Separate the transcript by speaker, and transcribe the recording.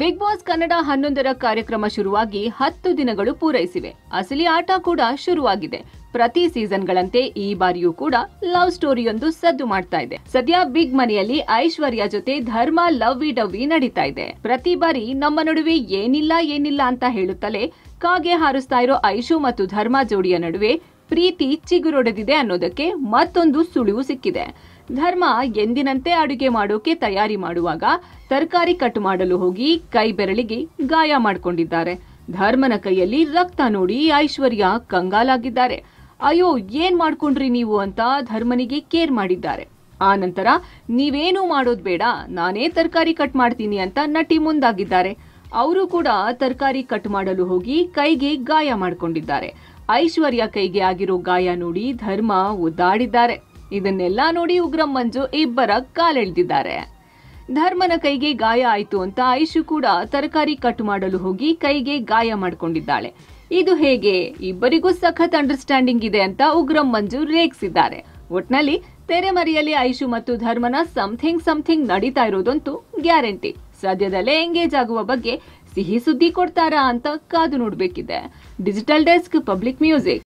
Speaker 1: big boss Kannada ಹನ್ನೊಂದರ ಕಾರ್ಯಕ್ರಮ ಶುರುವಾಗಿ ಹತ್ತು ದಿನಗಳು ಪೂರೈಸಿವೆ ಅಸಲಿ ಆಟ ಕೂಡ ಶುರುವಾಗಿದೆ ಪ್ರತಿ ಸೀಸನ್ಗಳಂತೆ ಈ ಬಾರಿಯೂ ಕೂಡ ಲವ್ ಸ್ಟೋರಿಯೊಂದು ಸದ್ದು ಮಾಡ್ತಾ ಇದೆ ಸದ್ಯ ಬಿಗ್ ಮನೆಯಲ್ಲಿ ಐಶ್ವರ್ಯ ಜೊತೆ ಧರ್ಮ ಲವ್ ವಿ ಡವ್ವಿ ನಡೀತಾ ಇದೆ ಪ್ರತಿ ಬಾರಿ ನಮ್ಮ ನಡುವೆ ಏನಿಲ್ಲ ಏನಿಲ್ಲ ಅಂತ ಹೇಳುತ್ತಲೇ ಕಾಗೆ ಹಾರಿಸ್ತಾ ಇರೋ ಐಶು ಮತ್ತು ಧರ್ಮ ಜೋಡಿಯ ನಡುವೆ ಪ್ರೀತಿ ಚಿಗುರೊಡೆದಿದೆ ಅನ್ನೋದಕ್ಕೆ ಮತ್ತೊಂದು ಸುಳಿವು ಸಿಕ್ಕಿದೆ ಧರ್ಮ ಎಂದಿನಂತೆ ಅಡುಗೆ ಮಾಡೋಕೆ ತಯಾರಿ ಮಾಡುವಾಗ ತರಕಾರಿ ಕಟ್ ಮಾಡಲು ಹೋಗಿ ಕೈ ಬೆರಳಿಗೆ ಗಾಯ ಮಾಡಿಕೊಂಡಿದ್ದಾರೆ ಧರ್ಮನ ಕೈಯಲ್ಲಿ ರಕ್ತ ನೋಡಿ ಐಶ್ವರ್ಯ ಕಂಗಾಲಾಗಿದ್ದಾರೆ ಅಯ್ಯೋ ಏನ್ ಮಾಡ್ಕೊಂಡ್ರಿ ನೀವು ಅಂತ ಧರ್ಮನಿಗೆ ಕೇರ್ ಮಾಡಿದ್ದಾರೆ ಆ ನಂತರ ನೀವೇನು ಮಾಡೋದು ಬೇಡ ನಾನೇ ತರಕಾರಿ ಕಟ್ ಮಾಡ್ತೀನಿ ಅಂತ ನಟಿ ಮುಂದಾಗಿದ್ದಾರೆ ಅವರು ಕೂಡ ತರಕಾರಿ ಕಟ್ ಮಾಡಲು ಹೋಗಿ ಕೈಗೆ ಗಾಯ ಮಾಡಿಕೊಂಡಿದ್ದಾರೆ ಐಶ್ವರ್ಯ ಕೈಗೆ ಆಗಿರೋ ಗಾಯ ನೋಡಿ ಧರ್ಮ ಒದ್ದಾಡಿದ್ದಾರೆ ಇದನ್ನೆಲ್ಲ ನೋಡಿ ಉಗ್ರಂ ಮಂಜು ಇಬ್ಬರ ಕಾಲೆಳೆದಿದ್ದಾರೆ ಧರ್ಮನ ಕೈಗೆ ಗಾಯ ಆಯಿತು ಅಂತ ಐಶು ಕೂಡ ತರಕಾರಿ ಕಟ್ ಮಾಡಲು ಹೋಗಿ ಕೈಗೆ ಗಾಯ ಮಾಡಿಕೊಂಡಿದ್ದಾಳೆ ಇದು ಹೇಗೆ ಇಬ್ಬರಿಗೂ ಸಖತ್ ಅಂಡರ್ಸ್ಟ್ಯಾಂಡಿಂಗ್ ಇದೆ ಅಂತ ಉಗ್ರಂ ಮಂಜು ರೇಗಿಸಿದ್ದಾರೆ ಒಟ್ನಲ್ಲಿ ತೆರೆಮರೆಯಲ್ಲಿ ಐಶು ಮತ್ತು ಧರ್ಮನ ಸಮಥಿಂಗ್ ಸಮಥಿಂಗ್ ನಡೀತಾ ಇರೋದಂತೂ ಗ್ಯಾರಂಟಿ ಸದ್ಯದಲ್ಲೇ ಎಂಗೇಜ್ ಆಗುವ ಬಗ್ಗೆ ಸಿಹಿ ಸುದ್ದಿ ಕೊಡ್ತಾರಾ ಅಂತ ಕಾದು ನೋಡ್ಬೇಕಿದೆ ಡಿಜಿಟಲ್ ಡೆಸ್ಕ್ ಪಬ್ಲಿಕ್ ಮ್ಯೂಸಿಕ್